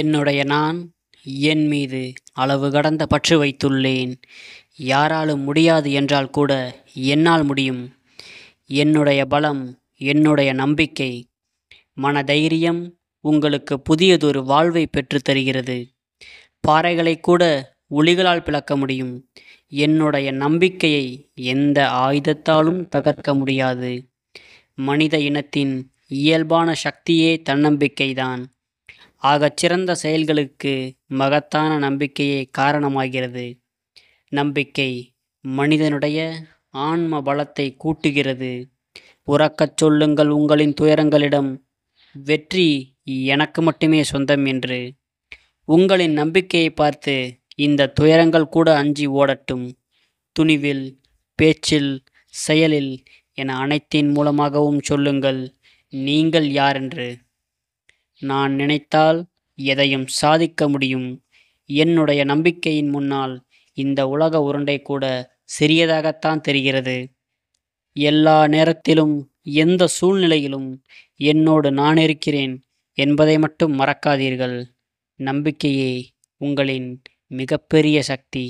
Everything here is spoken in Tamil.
என்னுடைய நான் என் மீது அளவு கடந்த பற்று வைத்துள்ளேன் யாராலும் முடியாது என்றால் கூட என்னால் முடியும் என்னுடைய பலம் என்னுடைய நம்பிக்கை மனதைரியம் உங்களுக்கு புதியதொரு வாழ்வை பெற்று தருகிறது பாறைகளை கூட ஒளிகளால் பிளக்க முடியும் என்னுடைய நம்பிக்கையை எந்த ஆயுதத்தாலும் தகர்க்க முடியாது மனித இனத்தின் இயல்பான சக்தியே தன்னம்பிக்கைதான் ஆகச் சிறந்த செயல்களுக்கு மகத்தான நம்பிக்கையே காரணமாகிறது நம்பிக்கை மனிதனுடைய ஆன்ம பலத்தை கூட்டுகிறது உறக்கச் சொல்லுங்கள் உங்களின் துயரங்களிடம் வெற்றி எனக்கு மட்டுமே சொந்தம் என்று உங்களின் நம்பிக்கையை பார்த்து இந்த துயரங்கள் கூட அஞ்சி ஓடட்டும் துணிவில் பேச்சில் செயலில் என அனைத்தின் மூலமாகவும் சொல்லுங்கள் நீங்கள் யாரென்று நான் நினைத்தால் எதையும் சாதிக்க முடியும் என்னுடைய நம்பிக்கையின் முன்னால் இந்த உலக உருண்டை கூட சிறியதாகத்தான் தெரிகிறது எல்லா நேரத்திலும் எந்த சூழ்நிலையிலும் என்னோடு நான் இருக்கிறேன் என்பதை மட்டும் மறக்காதீர்கள் நம்பிக்கையே உங்களின் மிகப்பெரிய சக்தி